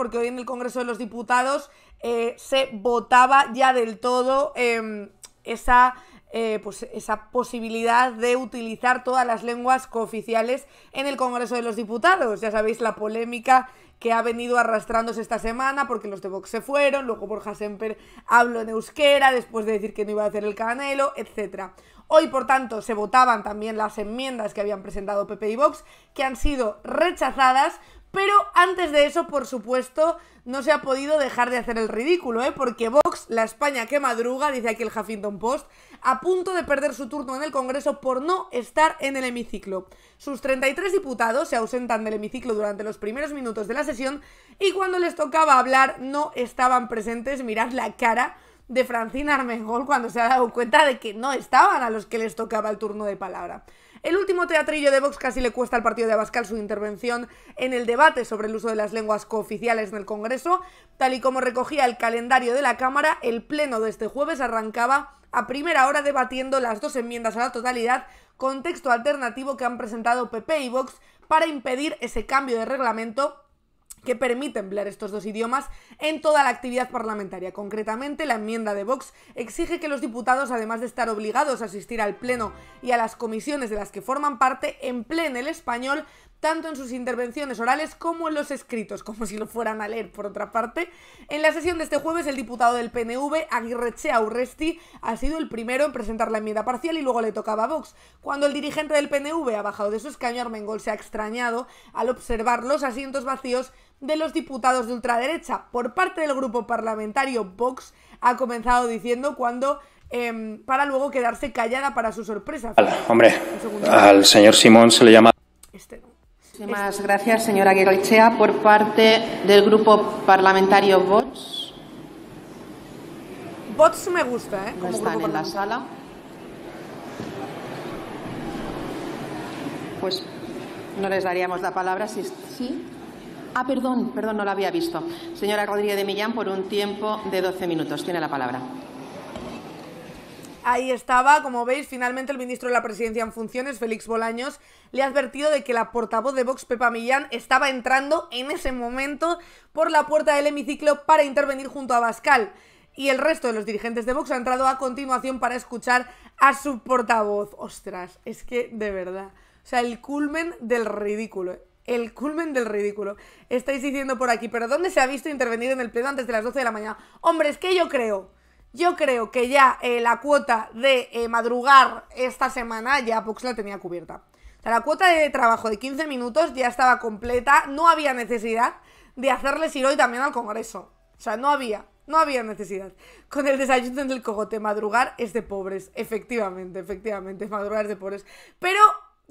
porque hoy en el Congreso de los Diputados eh, se votaba ya del todo em, esa, eh, pues esa posibilidad de utilizar todas las lenguas cooficiales en el Congreso de los Diputados. Ya sabéis la polémica que ha venido arrastrándose esta semana porque los de Vox se fueron, luego Borja Semper habló en euskera después de decir que no iba a hacer el canelo, etc. Hoy, por tanto, se votaban también las enmiendas que habían presentado PP y Vox, que han sido rechazadas pero antes de eso, por supuesto, no se ha podido dejar de hacer el ridículo, ¿eh? Porque Vox, la España que madruga, dice aquí el Huffington Post, a punto de perder su turno en el Congreso por no estar en el hemiciclo. Sus 33 diputados se ausentan del hemiciclo durante los primeros minutos de la sesión y cuando les tocaba hablar no estaban presentes, mirad la cara de Francina Armengol cuando se ha dado cuenta de que no estaban a los que les tocaba el turno de palabra. El último teatrillo de Vox casi le cuesta al partido de Abascal su intervención en el debate sobre el uso de las lenguas cooficiales en el Congreso. Tal y como recogía el calendario de la Cámara, el pleno de este jueves arrancaba a primera hora debatiendo las dos enmiendas a la totalidad con texto alternativo que han presentado PP y Vox para impedir ese cambio de reglamento que permite emplear estos dos idiomas en toda la actividad parlamentaria. Concretamente, la enmienda de Vox exige que los diputados, además de estar obligados a asistir al Pleno y a las comisiones de las que forman parte, empleen el español tanto en sus intervenciones orales como en los escritos, como si lo fueran a leer por otra parte. En la sesión de este jueves, el diputado del PNV, Aguirrechea Urresti, ha sido el primero en presentar la enmienda parcial y luego le tocaba a Vox. Cuando el dirigente del PNV ha bajado de su escaño, Armengol se ha extrañado al observar los asientos vacíos de los diputados de ultraderecha por parte del grupo parlamentario Vox ha comenzado diciendo cuando em, para luego quedarse callada para su sorpresa. Al, hombre, al señor Simón se le llama... Este gracias, señora Por parte del grupo parlamentario Vox. Vox me gusta, ¿eh? están en la sala. Pues no les daríamos la palabra si... ¿Sí? Ah, perdón, perdón, no lo había visto. Señora Rodríguez de Millán, por un tiempo de 12 minutos. Tiene la palabra. Ahí estaba, como veis, finalmente el ministro de la Presidencia en funciones, Félix Bolaños, le ha advertido de que la portavoz de Vox, Pepa Millán, estaba entrando en ese momento por la puerta del hemiciclo para intervenir junto a Bascal. Y el resto de los dirigentes de Vox ha entrado a continuación para escuchar a su portavoz. Ostras, es que de verdad. O sea, el culmen del ridículo. ¿eh? el culmen del ridículo. Estáis diciendo por aquí, pero ¿dónde se ha visto intervenido en el pleno antes de las 12 de la mañana? Hombre, es que yo creo, yo creo que ya eh, la cuota de eh, madrugar esta semana ya Pox la tenía cubierta. O sea, la cuota de trabajo de 15 minutos ya estaba completa, no había necesidad de hacerles ir hoy también al Congreso. O sea, no había, no había necesidad. Con el desayuno del cogote, madrugar es de pobres, efectivamente, efectivamente, madrugar es de pobres. Pero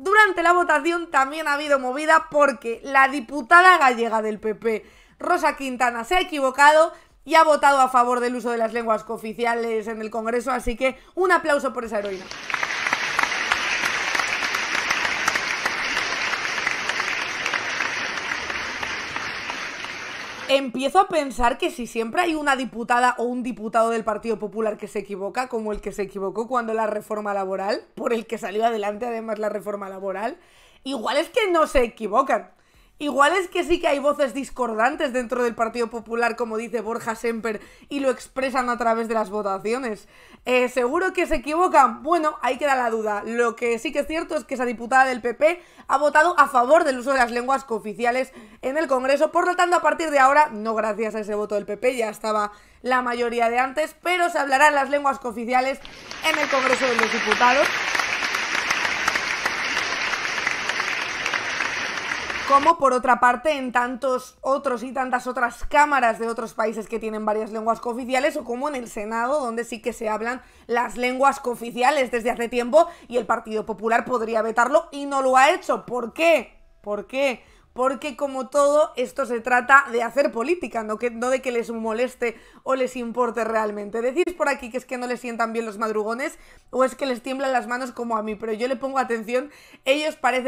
durante la votación también ha habido movida porque la diputada gallega del PP, Rosa Quintana, se ha equivocado y ha votado a favor del uso de las lenguas cooficiales en el Congreso, así que un aplauso por esa heroína. empiezo a pensar que si siempre hay una diputada o un diputado del Partido Popular que se equivoca, como el que se equivocó cuando la reforma laboral, por el que salió adelante además la reforma laboral, igual es que no se equivocan. Igual es que sí que hay voces discordantes dentro del Partido Popular, como dice Borja Semper, y lo expresan a través de las votaciones. Eh, ¿Seguro que se equivocan? Bueno, ahí queda la duda. Lo que sí que es cierto es que esa diputada del PP ha votado a favor del uso de las lenguas cooficiales en el Congreso, por lo tanto, a partir de ahora, no gracias a ese voto del PP, ya estaba la mayoría de antes, pero se hablarán las lenguas cooficiales en el Congreso de los Diputados. como por otra parte en tantos otros y tantas otras cámaras de otros países que tienen varias lenguas cooficiales o como en el Senado donde sí que se hablan las lenguas cooficiales desde hace tiempo y el Partido Popular podría vetarlo y no lo ha hecho. ¿Por qué? ¿Por qué? porque como todo esto se trata de hacer política, no, no de que les moleste o les importe realmente. Decís por aquí que es que no les sientan bien los madrugones o es que les tiemblan las manos como a mí, pero yo le pongo atención, ellos parecen...